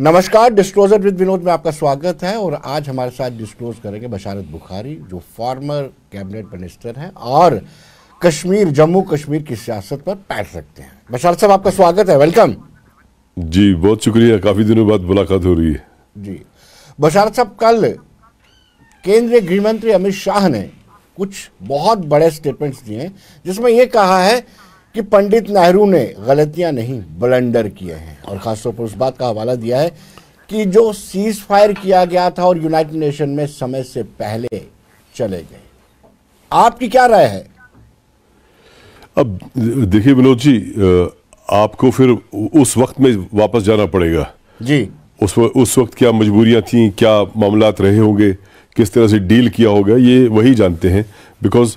नमस्कार disclosure with Vinod में आपका स्वागत है और आज हमारे साथ डिस्क्लोज करेंगे बशारत बुखारी जो फॉर्मर कैबिनेट मिनिस्टर हैं और कश्मीर जम्मू कश्मीर की सियासत पर पैर सकते हैं बशारत साहब आपका स्वागत है वेलकम जी बहुत शुक्रिया काफ़ी दिनों बाद मुलाकात हो रही है जी बशारत साहब कल केंद्रीय गृह मंत्री अमित शाह ने कुछ बहुत बड़े स्टेटमेंट्स दिए जिसमें यह कहा है कि पंडित नेहरू ने गलतियां नहीं ब्लंडर किए हैं और ख़ासतौर पर उस बात का हवाला दिया है कि जो सीज फायर किया गया था और यूनाइटेड नेशन में समय से पहले चले गए आपकी क्या राय है अब देखिए विनोद जी आपको फिर उस वक्त में वापस जाना पड़ेगा जी उस वक्त उस वक्त क्या मजबूरियां थी क्या मामला रहे होंगे किस तरह से डील किया होगा ये वही जानते हैं बिकॉज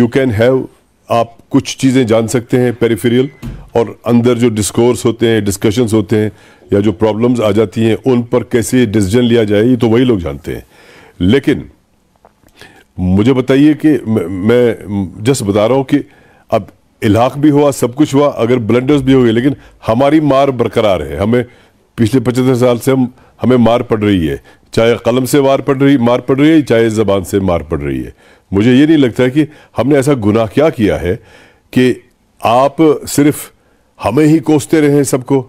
यू कैन हैव आप कुछ चीज़ें जान सकते हैं पेरिफेरियल और अंदर जो डिस्कोर्स होते हैं डिस्कशंस होते हैं या जो प्रॉब्लम्स आ जाती हैं उन पर कैसे डिसीजन लिया जाए ये तो वही लोग जानते हैं लेकिन मुझे बताइए कि मैं जस्ट बता रहा हूँ कि अब इलाक भी हुआ सब कुछ हुआ अगर ब्लेंडर्स भी हो गए लेकिन हमारी मार बरकरार है हमें पिछले पचहत्तर साल से हम हमें मार पड़ रही है चाहे कलम से मार पड़ रही मार पड़ रही है चाहे ज़बान से मार पड़ रही है मुझे ये नहीं लगता कि हमने ऐसा गुनाह क्या किया है कि आप सिर्फ हमें ही कोसते रहे सबको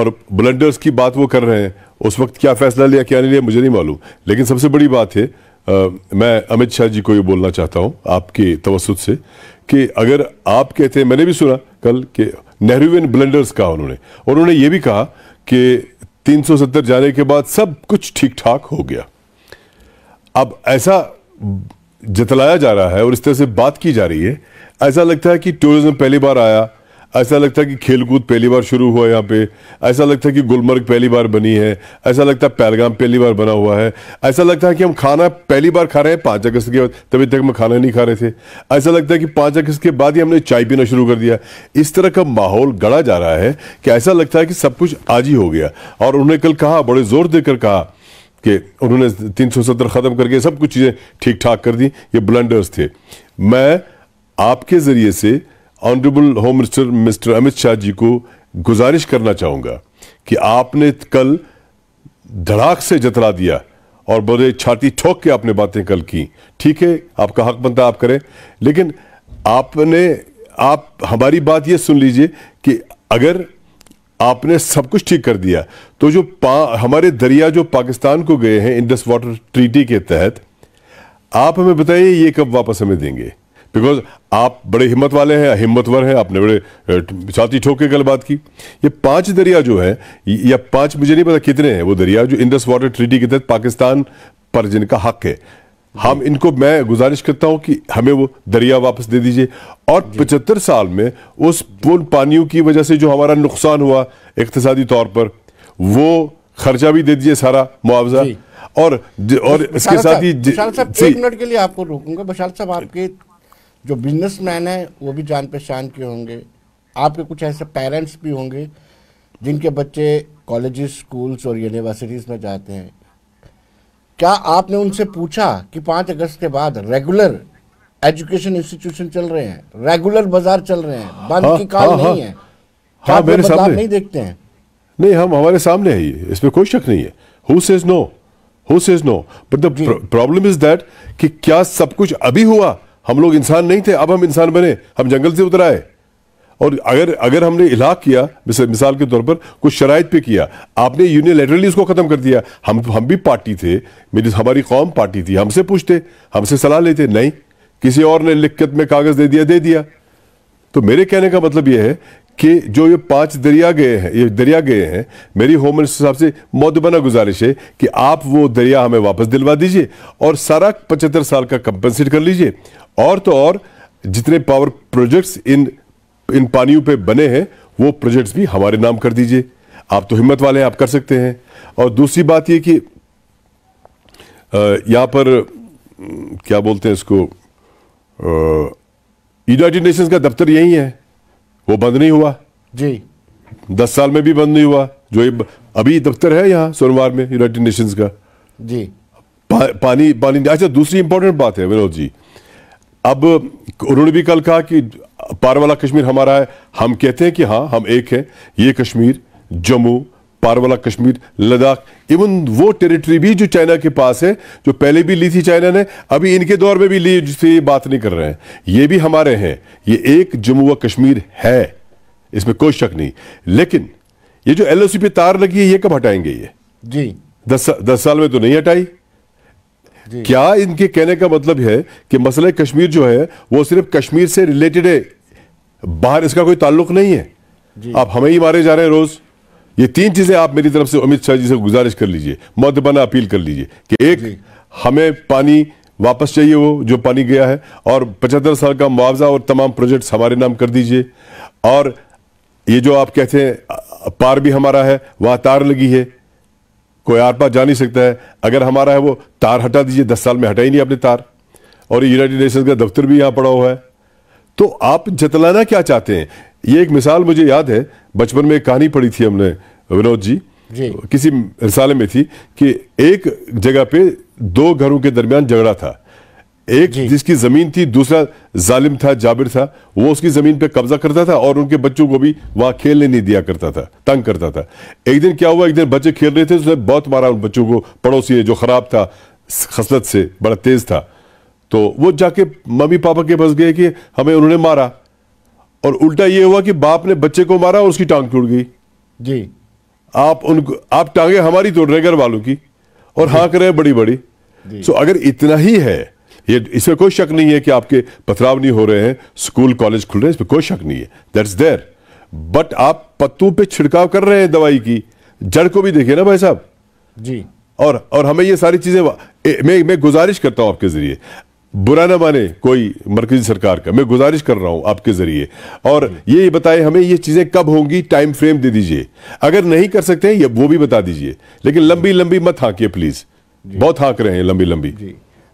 और ब्लंडर्स की बात वो कर रहे हैं उस वक्त क्या फैसला लिया क्या नहीं लिया मुझे नहीं मालूम लेकिन सबसे बड़ी बात है आ, मैं अमित शाह जी को ये बोलना चाहता हूँ आपके तवसत से कि अगर आप कहते हैं मैंने भी सुना कल कि नेहरू एन ब्लेंडर्स कहा उन्होंने और उन्होंने ये भी कहा कि 370 जाने के बाद सब कुछ ठीक ठाक हो गया अब ऐसा जतलाया जा रहा है और इस तरह से बात की जा रही है ऐसा लगता है कि टूरिज्म पहली बार आया ऐसा लगता है कि खेलकूद पहली बार शुरू हुआ यहाँ पे ऐसा लगता है कि गुलमर्ग पहली बार बनी है ऐसा लगता है पहलगाम पहली बार बना हुआ है ऐसा लगता है कि हम खाना पहली बार खा रहे हैं पाँच अगस्त के बाद तभी तक हम खाना नहीं खा रहे थे ऐसा लगता है कि पाँच अगस्त के बाद ही हमने चाय पीना शुरू कर दिया इस तरह का माहौल गढ़ा जा रहा है कि ऐसा लगता है कि सब कुछ आज ही हो गया और उन्होंने कल कहा बड़े जोर देकर कहा कि उन्होंने तीन सौ सत्तर ख़त्म करके सब कुछ चीज़ें ठीक ठाक कर दी ये ब्लंडर्स थे मैं आपके ज़रिए से honourable home minister mister Amit Shah ji को गुजारिश करना चाहूँगा कि आपने कल धड़ाक से जतरा दिया और बड़े छाती ठोक के आपने बातें कल की ठीक है आपका हक बनता आप करें लेकिन आपने आप हमारी बात ये सुन लीजिए कि अगर आपने सब कुछ ठीक कर दिया तो जो हमारे दरिया जो पाकिस्तान को गए हैं इंडस वाटर ट्रीटी के तहत आप हमें बताइए ये कब वापस हमें देंगे बिकॉज आप बड़े हिम्मत वाले हैं हिम्मतवर हैं आपने बड़े छाती ठोक के कल बात की ये पांच दरिया जो है या पांच मुझे नहीं पता कितने हैं वो दरिया जो इंडस वाटर ट्रीटी के तहत पाकिस्तान पर जिनका हक है हम इनको मैं गुजारिश करता हूं कि हमें वो दरिया वापस दे दीजिए और पचहत्तर साल में उस उन पानियों की वजह से जो हमारा नुकसान हुआ इकतदी तौर पर वो खर्चा भी दे दीजिए सारा मुआवजा और और इसके साथ ही एक मिनट के लिए आपको रोकूंगा बशाल साहब आपके जो बिजनेसमैन है वो भी जान पहचान के होंगे आपके कुछ ऐसे पेरेंट्स भी होंगे जिनके बच्चे कॉलेजेस स्कूल्स और यूनिवर्सिटीज़ में जाते हैं क्या आपने उनसे पूछा कि पांच अगस्त के बाद रेगुलर एजुकेशन इंस्टीट्यूशन चल रहे हैं रेगुलर बाजार चल रहे हैं हाँ, बंद की हाँ, काल हाँ, नहीं हाँ। है हाँ मेरे सामने नहीं देखते हैं नहीं हम हमारे सामने है ये इसमें कोई शक नहीं है who says no who says no but the problem is that कि क्या सब कुछ अभी हुआ हम लोग इंसान नहीं थे अब हम इंसान बने हम जंगल से उतर आए और अगर अगर हमने इलाक किया मिसाल के तौर पर कुछ शराइ पे किया आपने लेटरली उसको ख़त्म कर दिया हम हम भी पार्टी थे मेरी हमारी कौम पार्टी थी हमसे पूछते हमसे सलाह लेते नहीं किसी और ने लिखत में कागज़ दे दिया दे दिया तो मेरे कहने का मतलब यह है कि जो ये पांच दरिया गए हैं ये दरिया गए हैं मेरी होम मिनिस्टर साहब से मौतबना गुजारिश है कि आप वो दरिया हमें वापस दिलवा दीजिए और सारा पचहत्तर साल का कंपनसेट कर लीजिए और तो और जितने पावर प्रोजेक्ट्स इन इन पानियों पे बने हैं वो प्रोजेक्ट्स भी हमारे नाम कर दीजिए आप तो हिम्मत वाले हैं आप कर सकते हैं और दूसरी बात ये कि यहाँ पर क्या बोलते हैं इसको यूनाइटेड नेशंस का दफ्तर यही है वो बंद नहीं हुआ जी दस साल में भी बंद नहीं हुआ जो ये अभी दफ्तर है यहाँ सोनवार में यूनाइटेड नेशंस का जी पा, पानी पानी अच्छा दूसरी इंपॉर्टेंट बात है विनोद जी अब उन्होंने भी कल कहा कि पार वाला कश्मीर हमारा है हम कहते हैं कि हाँ हम एक हैं ये कश्मीर जम्मू पार वाला कश्मीर लद्दाख इवन वो टेरिटरी भी जो चाइना के पास है जो पहले भी ली थी चाइना ने अभी इनके दौर में भी ली जिससे ये बात नहीं कर रहे हैं ये भी हमारे हैं ये एक जम्मू व कश्मीर है इसमें कोई शक नहीं लेकिन ये जो सी पे तार लगी है ये कब हटाएंगे ये जी दस दस साल में तो नहीं हटाई क्या इनके कहने का मतलब है कि मसला कश्मीर जो है वो सिर्फ कश्मीर से रिलेटेड है बाहर इसका कोई ताल्लुक नहीं है आप हमें ही मारे जा रहे हैं रोज ये तीन चीजें आप मेरी तरफ से अमित शाह जी से गुजारिश कर लीजिए मदबाना अपील कर लीजिए कि एक हमें पानी वापस चाहिए वो जो पानी गया है और पचहत्तर साल का मुआवजा और तमाम प्रोजेक्ट हमारे नाम कर दीजिए और ये जो आप कहते हैं पार भी हमारा है वहां तार लगी है कोई आर पार जा नहीं सकता है अगर हमारा है वो तार हटा दीजिए दस साल में हटा ही नहीं अपने तार और यूनाइटेड नेशंस का दफ्तर भी यहाँ पड़ा हुआ है तो आप जतलाना क्या चाहते हैं ये एक मिसाल मुझे याद है बचपन में एक कहानी पढ़ी थी हमने विनोद जी, जी किसी रिसाले में थी कि एक जगह पे दो घरों के दरमियान झगड़ा था एक जिसकी जमीन थी दूसरा जालिम था जाबिर था वो उसकी जमीन पे कब्जा करता था और उनके बच्चों को भी वहां खेलने नहीं दिया करता था तंग करता था एक दिन क्या हुआ एक दिन बच्चे खेल रहे थे उसने बहुत मारा उन बच्चों को पड़ोसी ने जो खराब था खसलत से बड़ा तेज था तो वो जाके मम्मी पापा के पास गए कि हमें उन्होंने मारा और उल्टा ये हुआ कि बाप ने बच्चे को मारा और उसकी टांग टूट गई जी आप उनको आप टांगे हमारी तोड़ रहे घर वालों की और हाँ रहे बड़ी बड़ी सो अगर इतना ही है ये इसमें कोई शक नहीं है कि आपके पथराव नहीं हो रहे हैं स्कूल कॉलेज खुल रहे हैं इसमें कोई शक नहीं है दैट्स देयर बट आप पत्तों पे छिड़काव कर रहे हैं दवाई की जड़ को भी देखिए ना भाई साहब जी और और हमें ये सारी चीज़ें मैं मैं गुजारिश करता हूं आपके ज़रिए बुरा ना माने कोई मरकजी सरकार का मैं गुजारिश कर रहा हूं आपके जरिए और ये बताए हमें ये चीजें कब होंगी टाइम फ्रेम दे दीजिए अगर नहीं कर सकते हैं ये वो भी बता दीजिए लेकिन लंबी लंबी मत हाँकिए प्लीज बहुत हाँक रहे हैं लंबी लंबी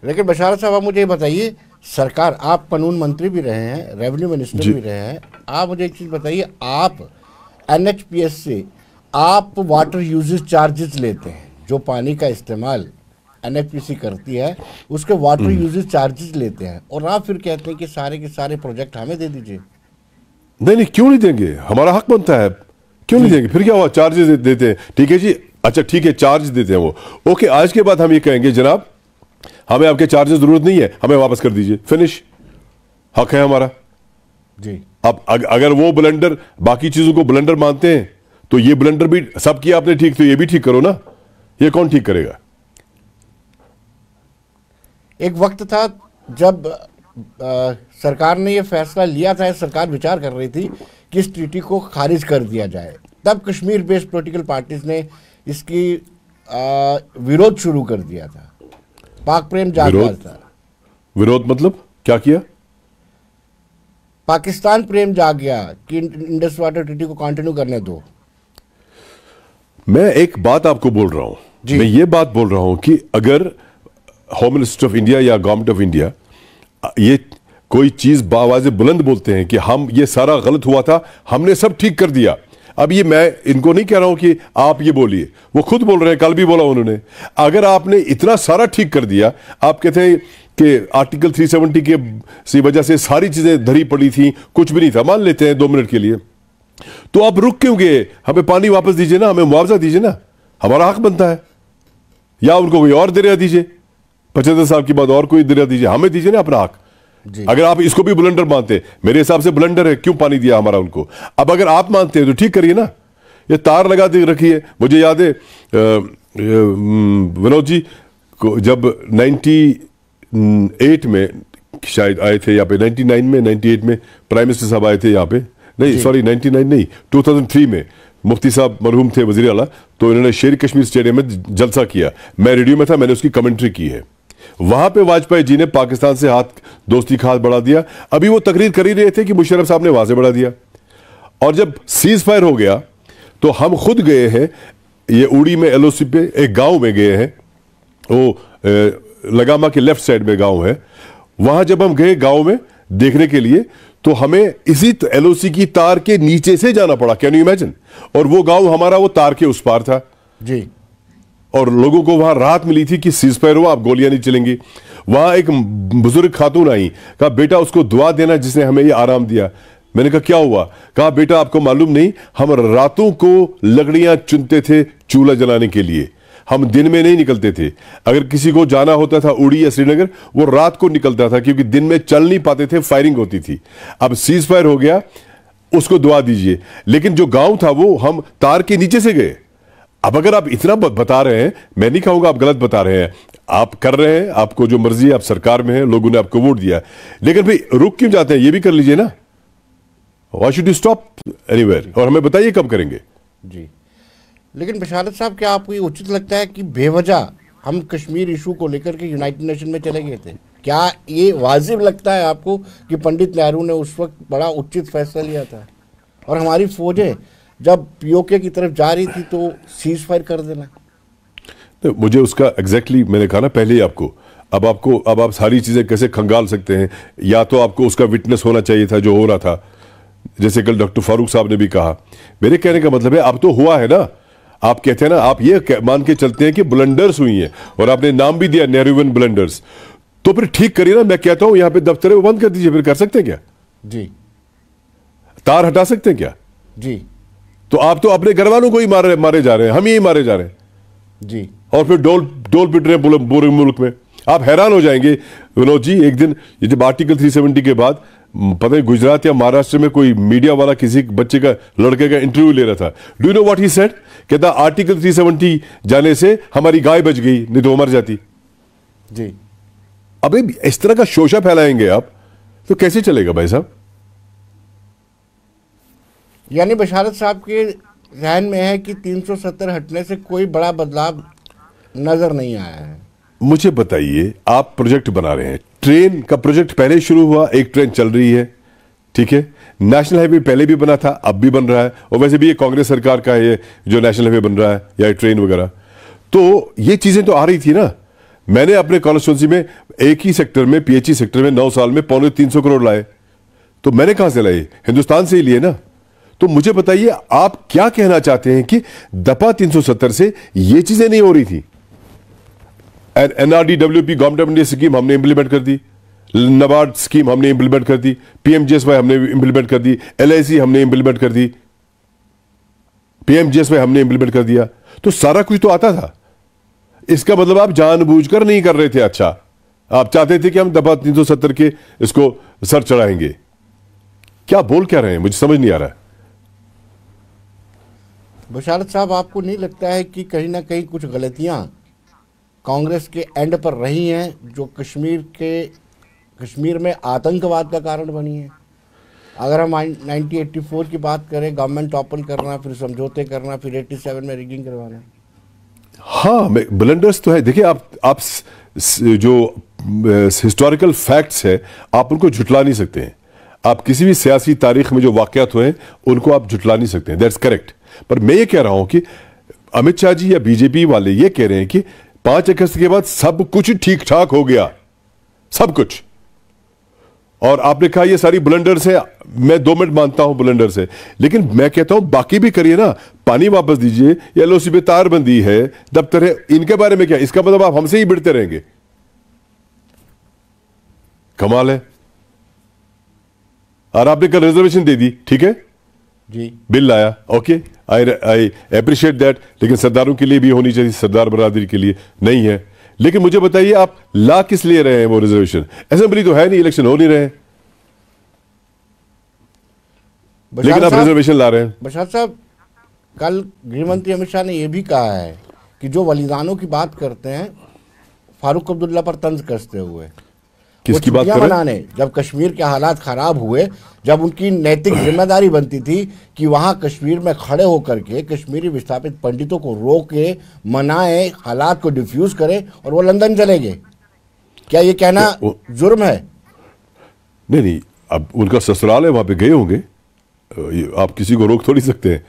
लेकिन बशारत साहब आप मुझे ये बताइए सरकार आप कानून मंत्री भी रहे हैं रेवेन्यू मिनिस्टर भी रहे हैं आप मुझे एक चीज़ बताइए आप एन से आप वाटर यूजेज चार्जेस लेते हैं जो पानी का इस्तेमाल एन करती है उसके वाटर यूजेज चार्जेस लेते हैं और आप फिर कहते हैं कि सारे के सारे प्रोजेक्ट हमें दे दीजिए नहीं नहीं क्यों नहीं देंगे हमारा हक बनता है क्यों नहीं देंगे फिर क्या हुआ चार्जेस दे, देते हैं ठीक है जी अच्छा ठीक है चार्ज देते हैं वो ओके आज के बाद हम ये कहेंगे जनाब हमें आपके चार्जेस जरूरत नहीं है हमें वापस कर दीजिए फिनिश हक है हमारा जी अब अग, अगर वो ब्लेंडर बाकी चीजों को ब्लेंडर मानते हैं तो ये ब्लेंडर भी सब किया आपने ठीक तो ये भी ठीक करो ना ये कौन ठीक करेगा एक वक्त था जब आ, सरकार ने यह फैसला लिया था सरकार विचार कर रही थी कि इस ट्रीटी को खारिज कर दिया जाए तब कश्मीर बेस्ड पोलिटिकल पार्टीज ने इसकी आ, विरोध शुरू कर दिया था पाक प्रेम जागवाल विरोध मतलब क्या किया पाकिस्तान प्रेम जाग गया कि इंडस वाटर ट्रीटी को कंटिन्यू करने दो मैं एक बात आपको बोल रहा हूं मैं ये बात बोल रहा हूं कि अगर होम मिनिस्टर ऑफ इंडिया या गवर्नमेंट ऑफ इंडिया ये कोई चीज बावाज बुलंद बोलते हैं कि हम ये सारा गलत हुआ था हमने सब ठीक कर दिया अब ये मैं इनको नहीं कह रहा हूं कि आप ये बोलिए वो खुद बोल रहे हैं कल भी बोला उन्होंने अगर आपने इतना सारा ठीक कर दिया आप कहते हैं कि आर्टिकल 370 के सी वजह से सारी चीज़ें धरी पड़ी थी कुछ भी नहीं था मान लेते हैं दो मिनट के लिए तो आप रुक क्यों गए हमें पानी वापस दीजिए ना हमें मुआवजा दीजिए ना हमारा हक बनता है या उनको कोई और दरिया दीजिए पचहत्तर साहब की बात और कोई दरिया दीजिए हमें दीजिए ना अपना हक अगर आप इसको भी बुलंडर मानते मेरे हिसाब से बुलंडर है क्यों पानी दिया हमारा उनको अब अगर आप मानते हैं तो ठीक करिए ना ये तार लगा दे रखी है मुझे याद है विनोद जी को जब 98 में शायद आए थे यहाँ पे 99 में 98 में प्राइम मिनिस्टर साहब आए थे यहाँ पे नहीं सॉरी 99 नहीं 2003 में मुफ्ती साहब मरहूम थे वजीर अला तो इन्होंने शेर कश्मीर स्टेडियम में जलसा किया मैं रेडियो में था मैंने उसकी कमेंट्री की है वहां पे वाजपेयी जी ने पाकिस्तान से हाथ दोस्ती का हाथ बढ़ा दिया अभी वो तकरीर कर ही रहे थे कि मुशरफ साहब ने वहां से बढ़ा दिया और जब सीज फायर हो गया तो हम खुद गए हैं ये उड़ी में एलओसी पे एक गांव में गए हैं वो ए, लगामा के लेफ्ट साइड में गांव है वहां जब हम गए गांव में देखने के लिए तो हमें इसी एलओसी की तार के नीचे से जाना पड़ा कैन यू इमेजिन और वो गांव हमारा वो तार के उस पार था जी और लोगों को वहां राहत मिली थी कि सीज पैर हो आप गोलियां नहीं चलेंगी वहां एक बुजुर्ग खातून आई कहा बेटा उसको दुआ देना जिसने हमें ये आराम दिया मैंने कहा क्या हुआ कहा बेटा आपको मालूम नहीं हम रातों को लकड़ियां चुनते थे चूल्हा जलाने के लिए हम दिन में नहीं निकलते थे अगर किसी को जाना होता था उड़ी या श्रीनगर वो रात को निकलता था क्योंकि दिन में चल नहीं पाते थे फायरिंग होती थी अब सीज फायर हो गया उसको दुआ दीजिए लेकिन जो गांव था वो हम तार के नीचे से गए अब अगर आप इतना बता रहे हैं मैं नहीं कहूंगा आप गलत बता रहे हैं आप कर रहे हैं आपको जो मर्जी है आप सरकार में हैं लोगों ने आपको वोट दिया लेकिन भाई रुक क्यों जाते हैं ये भी कर लीजिए ना why should you stop anywhere और हमें बताइए कब करेंगे जी लेकिन बशारत साहब क्या आपको ये उचित लगता है कि बेवजह हम कश्मीर इशू को लेकर के यूनाइटेड नेशन में चले गए थे क्या ये वाजिब लगता है आपको कि पंडित नेहरू ने उस वक्त बड़ा उचित फैसला लिया था और हमारी फौजें जब पीओके की तरफ जा रही थी तो सीज फायर कर देना तो मुझे उसका एग्जैक्टली exactly मैंने कहा ना पहले ही आपको अब आपको अब आप सारी चीज़ें कैसे खंगाल सकते हैं या तो आपको उसका विटनेस होना चाहिए था जो हो रहा था जैसे कल डॉक्टर फारूक साहब ने भी कहा मेरे कहने का मतलब है अब तो हुआ है ना आप कहते हैं ना आप ये मान के चलते हैं कि ब्लंडर्स हुई हैं और आपने नाम भी दिया नेहरूवन ब्लंडर्स तो फिर ठीक करिए ना मैं कहता हूं यहां पे दफ्तर वो बंद कर दीजिए फिर कर सकते हैं क्या जी तार हटा सकते हैं क्या जी तो आप तो अपने घर वालों को ही मारे मारे जा रहे हैं हम ही मारे जा रहे हैं जी और फिर डोल डोल पिट रहे हैं पूरे मुल्क में आप हैरान हो जाएंगे विनोद जी एक दिन ये जब आर्टिकल 370 के बाद पता है गुजरात या महाराष्ट्र में कोई मीडिया वाला किसी बच्चे का लड़के का इंटरव्यू ले रहा था do know what he said कहता आर्टिकल 370 जाने से हमारी गाय बच गई नहीं तो मर जाती जी अबे इस तरह का शोशा फैलाएंगे आप तो कैसे चलेगा भाई साहब यानी बशारत साहब के जहन में है कि 370 हटने से कोई बड़ा बदलाव नज़र नहीं आया है मुझे बताइए आप प्रोजेक्ट बना रहे हैं ट्रेन का प्रोजेक्ट पहले शुरू हुआ एक ट्रेन चल रही है ठीक है नेशनल हाईवे पहले भी बना था अब भी बन रहा है और वैसे भी ये कांग्रेस सरकार का ये जो नेशनल हाईवे बन रहा है या ट्रेन वगैरह तो ये चीज़ें तो आ रही थी ना मैंने अपने कॉन्स्टिट्यूंसी में एक ही सेक्टर में पीएचई सेक्टर में नौ साल में पौने तीन सौ करोड़ लाए तो मैंने कहां से लाए हिंदुस्तान से ही लिए ना तो मुझे बताइए आप क्या कहना चाहते हैं कि दफा 370 से ये चीजें नहीं हो रही थी NRD P government of India scheme हमने इंप्लीमेंट कर दी नबार्ड स्कीम हमने इंप्लीमेंट कर दी पीएमजीएसवाई हमने इंप्लीमेंट कर दी एल हमने इंप्लीमेंट कर दी पीएमजीएसवाई हमने इंप्लीमेंट कर दिया तो सारा कुछ तो आता था इसका मतलब आप जानबूझकर नहीं कर रहे थे अच्छा आप चाहते थे कि हम दफा तीन के इसको सर चढ़ाएंगे क्या बोल क्या रहे हैं मुझे समझ नहीं आ रहा है बशारत साहब आपको नहीं लगता है कि कहीं ना कहीं कुछ गलतियां कांग्रेस के एंड पर रही हैं जो कश्मीर के कश्मीर में आतंकवाद का कारण बनी है अगर हम 1984 की बात करें गवर्नमेंट टॉपल करना फिर समझौते करना फिर 87 में रिगिंग करवाना हाँ ब्लंडर्स तो है देखिए आप आप जो हिस्टोरिकल फैक्ट्स है आप उनको झुटला नहीं सकते हैं आप किसी भी सियासी तारीख में जो वाकत हुए हैं उनको आप झुटला नहीं सकते दैट्स करेक्ट पर मैं ये कह रहा हूं कि अमित शाह जी या बीजेपी वाले ये कह रहे हैं कि पांच अगस्त के बाद सब कुछ ठीक ठाक हो गया सब कुछ और आपने कहा ये सारी ब्लेंडर से मैं दो मिनट मानता हूं ब्लेंडर से लेकिन मैं कहता हूं बाकी भी करिए ना पानी वापस दीजिए ये एल पे बंदी है दफ्तर है इनके बारे में क्या इसका मतलब आप हमसे ही बिड़ते रहेंगे कमाल है और आपने कल रिजर्वेशन दे दी ठीक है जी बिल आया okay I I appreciate that लेकिन सरदारों के लिए भी होनी चाहिए सरदार बरदरी के लिए नहीं है लेकिन मुझे बताइए आप ला किस लिए रहे हैं वो रिजर्वेशन असेंबली तो है नहीं इलेक्शन हो नहीं रहे हैं लेकिन आप रिजर्वेशन ला रहे हैं बशार साहब कल गृहमंत्री अमित शाह ने यह भी कहा है कि जो बलिदानों की बात करते हैं फारूक अब्दुल्ला पर तंज कसते हुए किसकी बात कर रहे जब कश्मीर के हालात खराब हुए जब उनकी नैतिक जिम्मेदारी बनती थी कि वहां कश्मीर में खड़े होकर के कश्मीरी विस्थापित पंडितों को रोके मनाए हालात को डिफ्यूज करें और वो लंदन चले गए क्या ये कहना तो जुर्म है नहीं नहीं अब उनका ससुराल है वहां पे गए होंगे आप किसी को रोक थोड़ी सकते हैं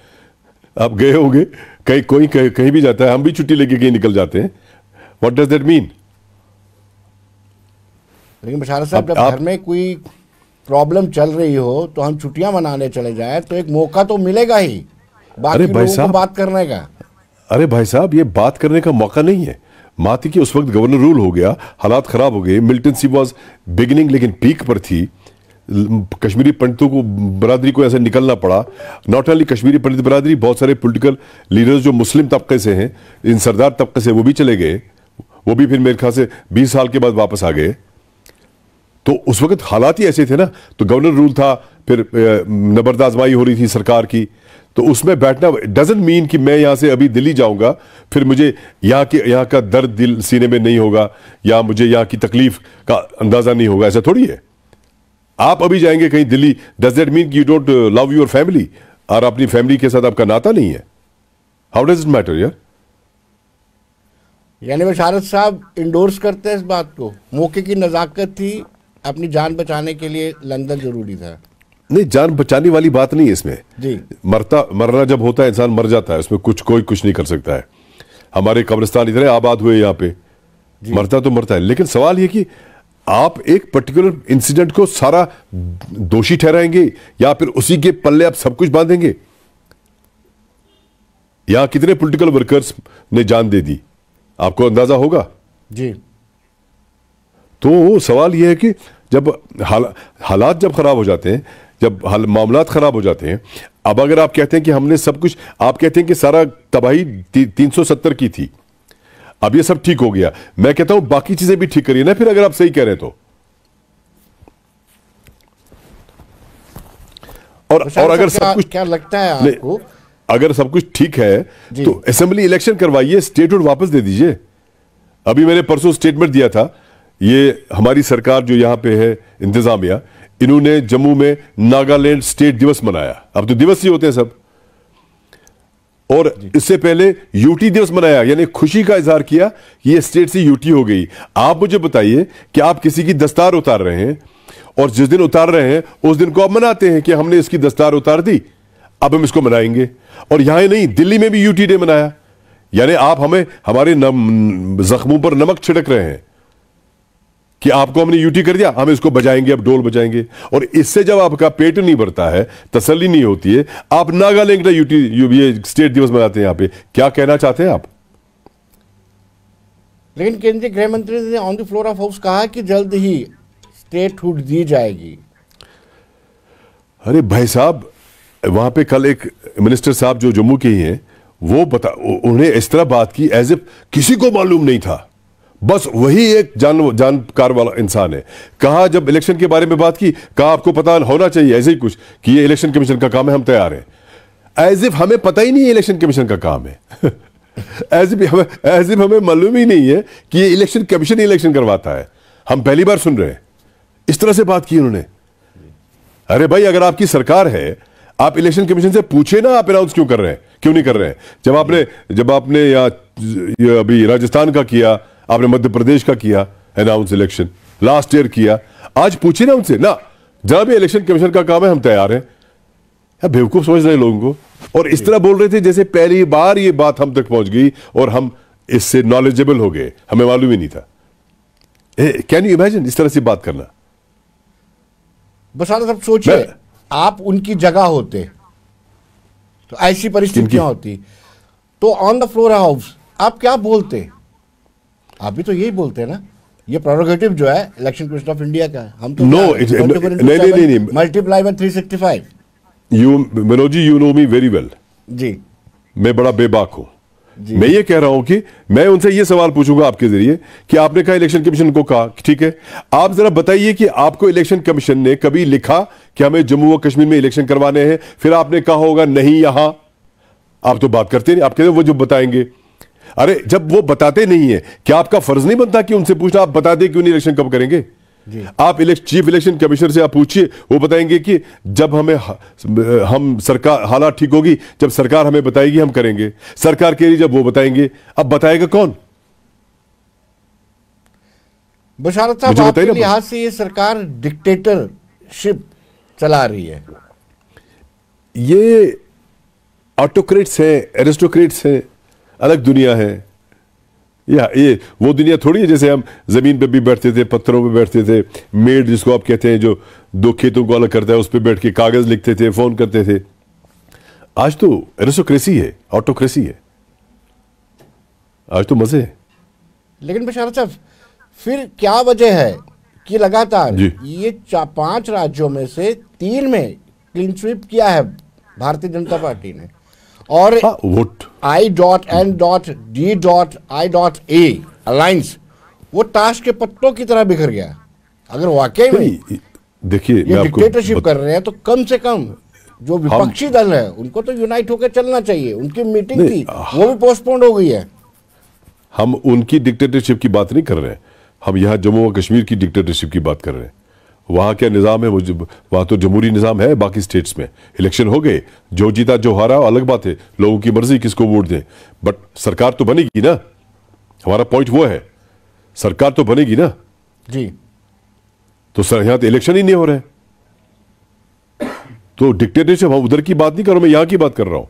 आप गए होंगे कहीं कोई कहीं भी जाता है हम भी छुट्टी लेके कहीं निकल जाते हैं वॉट डज दैट मीन लेकिन बशार साहब जब घर में कोई प्रॉब्लम चल रही हो तो हम छुट्टियां मनाने चले जाए तो एक मौका तो मिलेगा ही अरे भाई साहब बात करने का अरे भाई साहब ये बात करने का मौका नहीं है माती की उस वक्त गवर्नर रूल हो गया हालात खराब हो गए मिल्टन सी वॉज बिगिनिंग लेकिन पीक पर थी कश्मीरी पंडितों को बरादरी को ऐसे निकलना पड़ा नॉट ओनली कश्मीरी पंडित बरादरी बहुत सारे पॉलिटिकल लीडर्स जो मुस्लिम तबके से हैं इन सरदार तबके से वो भी चले गए वो भी फिर मेरे ख्याल से 20 साल के बाद वापस आ गए तो उस वक्त हालात ही ऐसे थे ना तो गवर्नर रूल था फिर नबरदाजमाई हो रही थी सरकार की तो उसमें बैठना डजेंट मीन कि मैं यहाँ से अभी दिल्ली जाऊँगा फिर मुझे यहाँ के यहाँ का दर्द दिल सीने में नहीं होगा या मुझे यहाँ की तकलीफ का अंदाज़ा नहीं होगा ऐसा थोड़ी है आप अभी जाएंगे कहीं Delhi does that mean you don't love your family और अपनी फैमिली के साथ आपका नाता नहीं है हाउ डज इट मैटर यार यानी शारद साहब इंडोर्स करते हैं इस बात को मौके की नज़ाकत थी अपनी जान बचाने के लिए लंदन जरूरी था नहीं जान बचाने वाली बात नहीं है इसमें जी मरता मरना जब होता है इंसान मर जाता है उसमें कुछ कोई कुछ नहीं कर सकता है हमारे कब्रिस्तान इधर आबाद हुए यहाँ पे मरता तो मरता है लेकिन सवाल ये कि आप एक पर्टिकुलर इंसिडेंट को सारा दोषी ठहराएंगे या फिर उसी के पल्ले आप सब कुछ बांधेंगे यहाँ कितने पॉलिटिकल वर्कर्स ने जान दे दी आपको अंदाजा होगा जी तो सवाल ये है कि जब हाल हालात जब ख़राब हो जाते हैं जब हाल मामला ख़राब हो जाते हैं अब अगर आप कहते हैं कि हमने सब कुछ आप कहते हैं कि सारा तबाही ती, तीन सौ सत्तर की थी अब ये सब ठीक हो गया मैं कहता हूं बाकी चीज़ें भी ठीक करिए ना फिर अगर आप सही कह रहे हैं तो और और अगर सब कुछ क्या लगता है आपको अगर सब कुछ ठीक है तो असेंबली इलेक्शन करवाइए स्टेटहुड वापस दे दीजिए अभी मैंने परसों स्टेटमेंट दिया था ये हमारी सरकार जो यहाँ पे है इंतज़ामिया इन्होंने जम्मू में नागालैंड स्टेट दिवस मनाया अब तो दिवस ही होते हैं सब और इससे पहले यूटी दिवस मनाया यानी खुशी का इजहार किया कि ये स्टेट से यूटी हो गई आप मुझे बताइए कि आप किसी की दस्तार उतार रहे हैं और जिस दिन उतार रहे हैं उस दिन को आप मनाते हैं कि हमने इसकी दस्तार उतार दी अब हम इसको मनाएंगे और यहां नहीं दिल्ली में भी यूटी डे मनाया यानी आप हमें हमारे जख्मों पर नमक छिड़क रहे हैं कि आपको हमने यूटी कर दिया हम इसको बजाएंगे अब डोल बजाएंगे और इससे जब आपका पेट नहीं भरता है तसली नहीं होती है आप नागालैंड का यूटी यू ये स्टेट दिवस मनाते हैं यहां पे क्या कहना चाहते हैं आप लेकिन केंद्रीय गृह मंत्री ने on the floor of house कहा कि जल्द ही स्टेट हुड दी जाएगी अरे भाई साहब वहां पे कल एक मिनिस्टर साहब जो जम्मू के ही हैं वो बता उन्हें इस तरह बात की एज ए किसी को मालूम नहीं था बस वही एक जान जानकार वाला इंसान है कहा जब इलेक्शन के बारे में बात की कहा आपको पता होना चाहिए ऐसे ही कुछ कि ये इलेक्शन कमीशन का काम है हम तैयार हैं एज इफ हमें पता ही नहीं है इलेक्शन कमीशन का काम है एज इफ एज इफ हमें मालूम ही नहीं है कि ये इलेक्शन कमीशन इलेक्शन करवाता है हम पहली बार सुन रहे हैं इस तरह से बात की उन्होंने अरे भाई अगर आपकी सरकार है आप इलेक्शन कमीशन से पूछे ना आप अनाउंस क्यों कर रहे हैं क्यों नहीं कर रहे हैं जब आपने जब आपने यहाँ अभी राजस्थान का किया आपने मध्य प्रदेश का किया अनाउंस इलेक्शन लास्ट ईयर किया आज पूछे ना उनसे ना जहां भी इलेक्शन कमीशन का काम है हम तैयार हैं यार बेवकूफ समझ रहे लोगों को और इस तरह बोल रहे थे जैसे पहली बार ये बात हम तक पहुंच गई और हम इससे नॉलेजेबल हो गए हमें मालूम ही नहीं था कैन यू इमेजिन इस तरह से बात करना बस आना सब सोचिए आप उनकी जगह होते तो ऐसी परिस्थिति होती तो ऑन द फ्लोर हाउस आप क्या बोलते आप भी तो यही बोलते हैं ना ये प्रोरोगेटिव जो है इलेक्शन कमीशन ऑफ इंडिया का हम तो नो नहीं नहीं नहीं multiply by 365 you Manoj ji you know me very well जी मैं बड़ा बेबाक हूं मैं ये कह रहा हूं कि मैं उनसे ये सवाल पूछूंगा आपके जरिए कि आपने कहा इलेक्शन कमीशन को कहा ठीक है आप जरा बताइए कि आपको इलेक्शन कमीशन ने कभी लिखा कि हमें जम्मू और कश्मीर में इलेक्शन करवाने हैं फिर आपने कहा होगा नहीं यहां आप तो बात करते नहीं आप कहते वो जो बताएंगे अरे जब वो बताते नहीं है क्या आपका फर्ज नहीं बनता कि उनसे पूछना आप बता दें क्यों नहीं इलेक्शन कब करेंगे आप इलेक्ष, चीफ इलेक्शन कमिश्नर से आप पूछिए वो बताएंगे कि जब हमें हम सरकार हालात ठीक होगी जब सरकार हमें बताएगी हम करेंगे सरकार के लिए जब वो बताएंगे अब बताएगा कौन बशारत साहब आपके लिहाज से ये सरकार डिक्टेटरशिप चला रही है ये ऑटोक्रेट्स हैं एरिस्टोक्रेट्स हैं अलग दुनिया है या ये वो दुनिया थोड़ी है जैसे हम ज़मीन पे भी बैठते थे पत्थरों पे बैठते थे मेड जिसको आप कहते हैं जो दो खेतों को अलग करता है उस पर बैठ के कागज़ लिखते थे फ़ोन करते थे आज तो एरोसोक्रेसी है ऑटोक्रेसी है आज तो मज़े है लेकिन बेचारा साहब फिर क्या वजह है कि लगातार ये पांच राज्यों में से तीन में क्लीन स्वीप किया है भारतीय जनता पार्टी ने और हाँ, vote I dot N dot D dot I dot A alliance वो ताश के पत्तों की तरह बिखर गया अगर वाकई में देखिए डिक्टेटरशिप कर रहे हैं तो कम से कम जो हाँ। विपक्षी दल है उनको तो यूनाइट होकर चलना चाहिए उनकी मीटिंग थी हाँ। वो भी पोस्टपोन हो गई है हम उनकी डिक्टेटरशिप की बात नहीं कर रहे हैं हम यहाँ जम्मू और कश्मीर की डिक्टेटरशिप की बात कर रहे हैं वहाँ क्या निज़ाम है वहाँ तो जमहूरी निज़ाम है बाकी स्टेट्स में इलेक्शन हो गए जो जीता जो हारा अलग बात है लोगों की मर्ज़ी किसको वोट दें बट सरकार तो बनेगी ना हमारा पॉइंट वो है सरकार तो बनेगी ना जी तो सर यहाँ तो इलेक्शन ही नहीं हो रहे तो डिक्टेटरशिप हम उधर की बात नहीं कर रहा मैं यहां की बात कर रहा हूं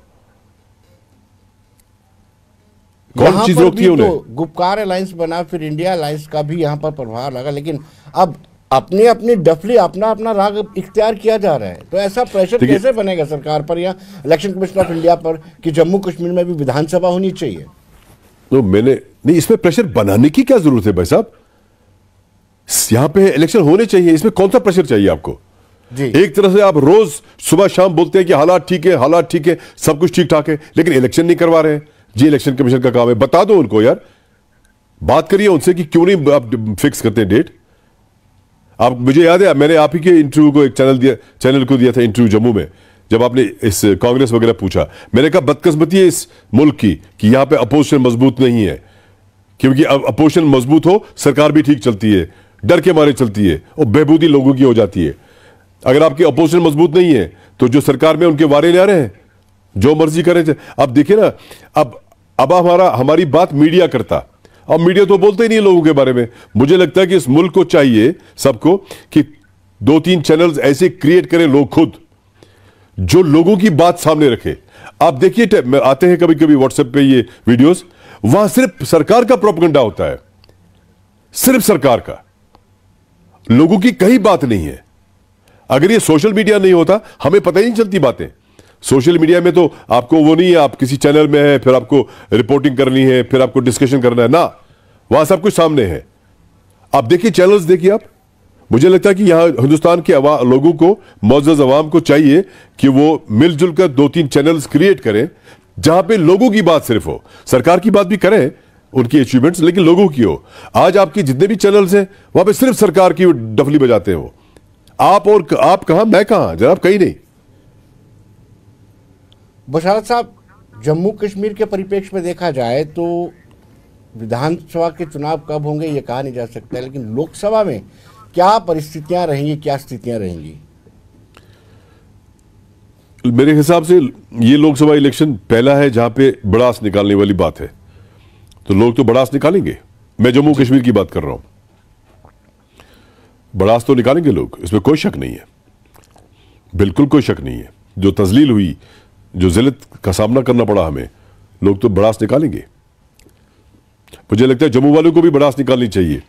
कौन चीज रोकती है तो उन्हें तो गुप्कार अलायंस बना फिर इंडिया अलायंस का भी यहां पर प्रभाव लगा लेकिन अब अपने अपनी डफली अपना अपना राग इख्तियार किया जा रहा है तो ऐसा प्रेशर कैसे बनेगा सरकार पर या इलेक्शन कमीशन ऑफ इंडिया पर कि जम्मू कश्मीर में भी विधानसभा होनी चाहिए तो मैंने नहीं इसमें प्रेशर बनाने की क्या जरूरत है भाई साहब यहां पे इलेक्शन होने चाहिए इसमें कौन सा प्रेशर चाहिए आपको जी। एक तरह से आप रोज सुबह शाम बोलते हैं कि हालात ठीक है हालात ठीक है सब कुछ ठीक ठाक है लेकिन इलेक्शन नहीं करवा रहे हैं जी इलेक्शन कमीशन का काम है बता दो उनको यार बात करिए उनसे कि क्यों नहीं आप फिक्स करते डेट आप मुझे याद है मैंने आप ही के इंटरव्यू को एक चैनल दिया चैनल को दिया था इंटरव्यू जम्मू में जब आपने इस uh, कांग्रेस वगैरह पूछा मैंने कहा बदकस्मती है इस मुल्क की कि यहाँ पे अपोजिशन मजबूत नहीं है क्योंकि अब अपोजिशन मजबूत हो सरकार भी ठीक चलती है डर के मारे चलती है और बहबूदी लोगों की हो जाती है अगर आपकी अपोजिशन मजबूत नहीं है तो जो सरकार में उनके वारे ले रहे हैं जो मर्जी करें अब देखिए ना अब अब हमारा हमारी बात मीडिया करता अब मीडिया तो बोलते ही नहीं लोगों के बारे में मुझे लगता है कि इस मुल्क को चाहिए सबको कि दो तीन चैनल्स ऐसे क्रिएट करें लोग खुद जो लोगों की बात सामने रखे आप देखिए आते हैं कभी कभी व्हाट्सएप पे ये वीडियोस वहां सिर्फ सरकार का प्रोपगंडा होता है सिर्फ सरकार का लोगों की कहीं बात नहीं है अगर ये सोशल मीडिया नहीं होता हमें पता ही नहीं चलती बातें सोशल मीडिया में तो आपको वो नहीं है आप किसी चैनल में है फिर आपको रिपोर्टिंग करनी है फिर आपको डिस्कशन करना है ना वहां सब कुछ सामने है आप देखिए चैनल्स देखिए आप मुझे लगता है कि यहां हिंदुस्तान के लोगों को मोजज अवाम को चाहिए कि वो मिलजुल कर दो तीन चैनल्स क्रिएट करें जहां पे लोगों की बात सिर्फ हो सरकार की बात भी करें उनकी अचीवमेंट्स लेकिन लोगों की हो आज आपकी जितने भी चैनल्स हैं वहां पे सिर्फ सरकार की डफली बजाते हो आप और आप कहा मैं कहा जनाब कहीं नहीं बशारत साहब जम्मू कश्मीर के परिप्रेक्ष्य में देखा जाए तो विधानसभा के चुनाव कब होंगे ये कहा नहीं जा सकता लेकिन लोकसभा में क्या परिस्थितियां रहेंगी क्या स्थितियां रहेंगी मेरे हिसाब से ये लोकसभा इलेक्शन पहला है जहां पे बड़ास निकालने वाली बात है तो लोग तो बड़ास निकालेंगे मैं जम्मू कश्मीर की बात कर रहा हूं बड़ास तो निकालेंगे लोग इसमें कोई शक नहीं है बिल्कुल कोई शक नहीं है जो तजलील हुई जो जिलत का सामना करना पड़ा हमें लोग तो बड़ास निकालेंगे मुझे लगता है जम्मू वालों को भी बड़ास निकालनी चाहिए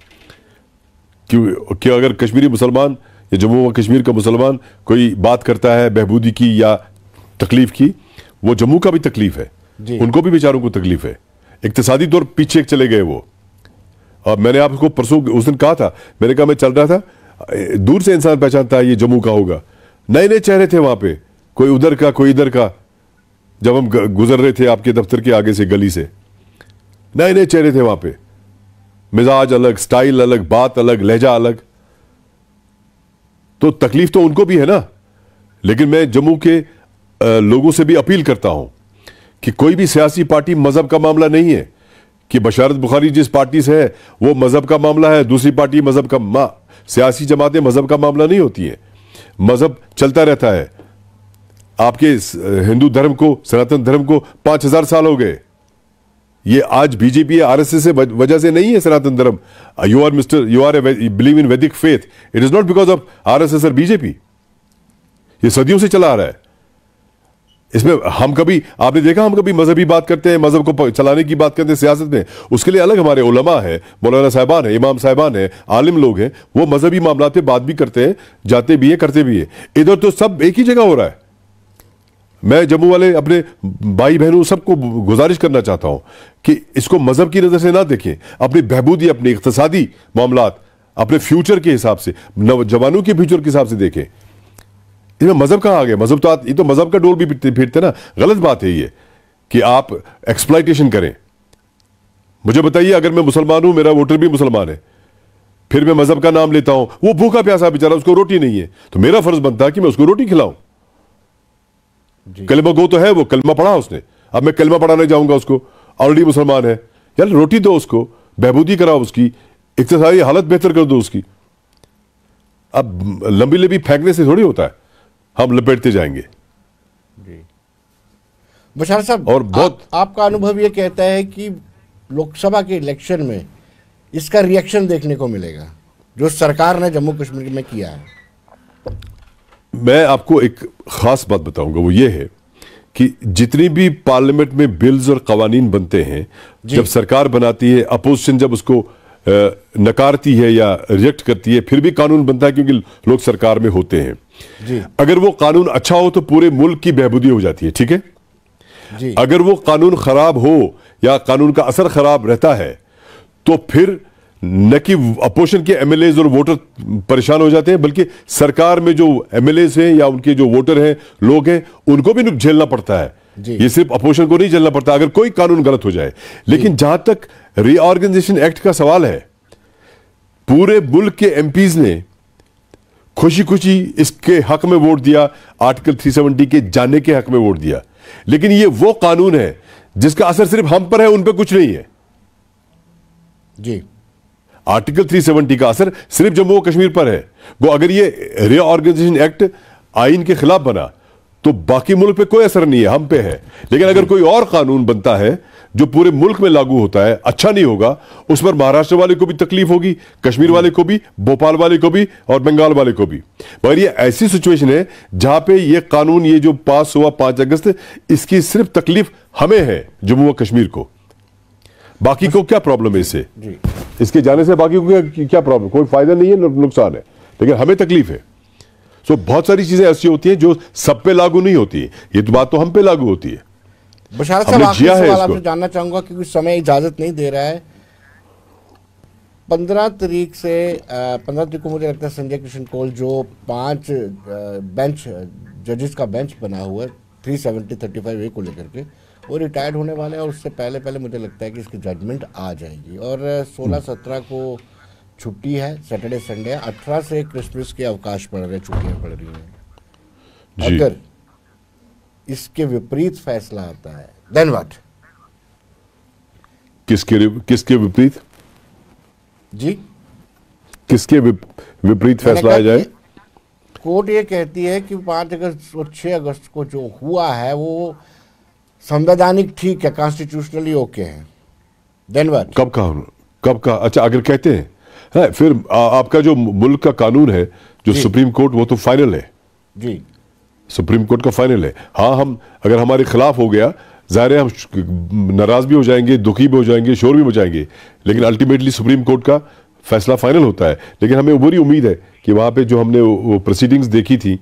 क्यों क्यों अगर कश्मीरी मुसलमान या जम्मू व कश्मीर का मुसलमान कोई बात करता है बहबूदी की या तकलीफ की वो जम्मू का भी तकलीफ है उनको भी बेचारों को तकलीफ है इकतसादी तौर पीछे चले गए वो अब मैंने आपको परसों उस दिन कहा था मैंने कहा मैं चल रहा था दूर से इंसान पहचानता है ये जम्मू का होगा नए नए चेहरे थे वहां पे कोई उधर का कोई इधर का जब हम गुजर रहे थे आपके दफ्तर के आगे से गली से नए नए चेहरे थे वहां पे मिजाज अलग स्टाइल अलग बात अलग लहजा अलग तो तकलीफ तो उनको भी है ना लेकिन मैं जम्मू के लोगों से भी अपील करता हूं कि कोई भी सियासी पार्टी मजहब का मामला नहीं है कि बशारत बुखारी जिस पार्टी से है वो मजहब का मामला है दूसरी पार्टी मजहब का मा सियासी जमातें मजहब का मामला नहीं होती है मजहब चलता रहता है आपके हिंदू धर्म को सनातन धर्म को पांच हजार साल हो गए ये आज बीजेपी या आरएसएस से वजह से नहीं है Sanatan Dharma you are mister you are believe in Vedic faith it is not because of RSS और बीजेपी ये सदियों से चला आ रहा है इसमें हम कभी आपने देखा हम कभी मजहबी बात करते हैं मजहब को चलाने की बात करते हैं सियासत में उसके लिए अलग हमारे उलमा है मौलाना साहबान है इमाम साहबान है आलिम लोग हैं वो मजहबी मामला पे बात भी करते हैं जाते भी है करते भी है इधर तो सब एक ही जगह हो रहा है मैं जम्मू वाले अपने भाई बहनों सबको गुजारिश करना चाहता हूं कि इसको मज़हब की नज़र से ना देखें अपनी बहबूदी अपने इकतसादी मामला अपने फ्यूचर के हिसाब से नौजवानों के फ्यूचर के हिसाब से देखें इसमें मज़हब कहाँ आ गया मज़हब तो आ ये तो मज़हब का डोल भी फिरते ना गलत बात है ये कि आप एक्सप्लाइटेशन करें मुझे बताइए अगर मैं मुसलमान हूं मेरा वोटर भी मुसलमान है फिर मैं मज़हब का नाम लेता हूँ वो भूखा प्यासा बेचारा उसको रोटी नहीं है तो मेरा फ़र्ज़ बनता है कि मैं उसको रोटी खिलाऊं कलमा गो तो है वो कलमा पढ़ा उसने अब मैं कलमा पढ़ाने जाऊंगा उसको ऑलरेडी मुसलमान है यार रोटी दो उसको बहबूदी कराओ उसकी इकतसारी हालत बेहतर कर दो उसकी अब लंबी लंबी फेंकने से थोड़ी होता है हम लपेटते जाएंगे बशार साहब और बहुत आ, आपका अनुभव यह कहता है कि लोकसभा के इलेक्शन में इसका रिएक्शन देखने को मिलेगा जो सरकार ने जम्मू कश्मीर में किया है मैं आपको एक ख़ास बात बताऊंगा वो ये है कि जितनी भी पार्लियामेंट में बिल्स और कवानीन बनते हैं जब सरकार बनाती है अपोजिशन जब उसको नकारती है या रिजेक्ट करती है फिर भी कानून बनता है क्योंकि लोग सरकार में होते हैं जी। अगर वो कानून अच्छा हो तो पूरे मुल्क की बहबूदी हो जाती है ठीक है जी। अगर वो कानून खराब हो या कानून का असर खराब रहता है तो फिर न कि अपोजिशन के एम और वोटर परेशान हो जाते हैं बल्कि सरकार में जो एम हैं या उनके जो वोटर हैं लोग हैं उनको भी झेलना पड़ता है ये सिर्फ अपोजिशन को नहीं झेलना पड़ता अगर कोई कानून गलत हो जाए लेकिन जहां तक रीऑर्गेनाइजेशन एक्ट का सवाल है पूरे मुल्क के एम ने खुशी खुशी इसके हक में वोट दिया आर्टिकल थ्री के जाने के हक में वोट दिया लेकिन ये वो कानून है जिसका असर सिर्फ हम पर है उन पर कुछ नहीं है जी आर्टिकल 370 का असर सिर्फ जम्मू और कश्मीर पर है वो अगर ये रीऑर्गेनाइजेशन एक्ट आइन के खिलाफ बना तो बाकी मुल्क पे कोई असर नहीं है हम पे है लेकिन अगर कोई और कानून बनता है जो पूरे मुल्क में लागू होता है अच्छा नहीं होगा उस पर महाराष्ट्र वाले को भी तकलीफ होगी कश्मीर वाले को भी भोपाल वाले को भी और बंगाल वाले को भी मगर ये ऐसी सिचुएशन है जहां पे ये कानून ये जो पास हुआ पांच अगस्त इसकी सिर्फ तकलीफ हमें है जम्मू और कश्मीर को बाकी को क्या प्रॉब्लम है इससे इसके जाने से बाकी को क्या प्रॉब्लम कोई फायदा नहीं है नुकसान है लेकिन हमें तकलीफ है सो बहुत सारी चीजें ऐसी होती हैं जो सब पे लागू नहीं होती है ये तो बात तो हम पे लागू होती है बशार साहब आखिरी जानना चाहूंगा क्योंकि समय इजाजत नहीं दे रहा है पंद्रह तारीख से पंद्रह तारीख को मुझे लगता है संजय किशन कौल जो पांच बेंच जजेस का बेंच बना हुआ है three seventy thirty five A को लेकर के वो रिटायर्ड होने वाले हैं और उससे पहले पहले मुझे लगता है कि इसकी जजमेंट आ जाएगी और सोलह सत्रह को छुट्टी है सैटरडे संडे अठारह से क्रिसमस के अवकाश पड़ रहे छुट्टियाँ पड़ रही हैं अगर इसके विपरीत फैसला आता है देन वट किसके किसके विपरीत जी किसके विपरीत फैसला आ जाए कोर्ट ये कहती है कि पांच अगस्त और छह अगस्त को जो हुआ है वो संवैधानिक ठीक है कॉन्स्टिट्यूशनली ओके है देन कब का कब का अच्छा अगर कहते हैं है, फिर आ, आपका जो मुल्क का कानून है जो सुप्रीम कोर्ट वो तो फाइनल है जी सुप्रीम कोर्ट का फाइनल है हाँ हम अगर हमारे खिलाफ हो गया ज़ाहिर हम नाराज़ भी हो जाएंगे दुखी भी हो जाएंगे शोर भी हो जाएंगे लेकिन अल्टीमेटली सुप्रीम कोर्ट का फैसला फाइनल होता है लेकिन हमें बुरी उम्मीद है कि वहाँ पे जो हमने वो प्रोसीडिंग्स देखी थी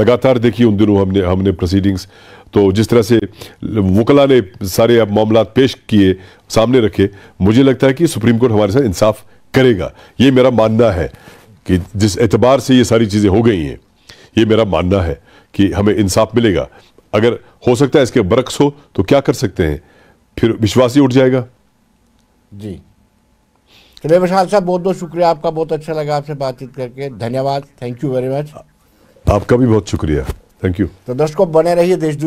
लगातार देखी उन दिनों हमने हमने प्रोसीडिंग्स तो जिस तरह से वकला ने सारे अब मामला पेश किए सामने रखे मुझे लगता है कि सुप्रीम कोर्ट हमारे साथ इंसाफ करेगा ये मेरा मानना है कि जिस एतबार से ये सारी चीज़ें हो गई हैं ये मेरा मानना है कि हमें इंसाफ मिलेगा अगर हो सकता है इसके बरक्स हो तो क्या कर सकते हैं फिर विश्वास ही उठ जाएगा जी चलिए विशाल साहब बहुत बहुत शुक्रिया आपका बहुत अच्छा लगा आपसे बातचीत करके धन्यवाद थैंक यू वेरी मच आपका भी बहुत शुक्रिया थैंक यू तो दर्शकों बने रहिए देश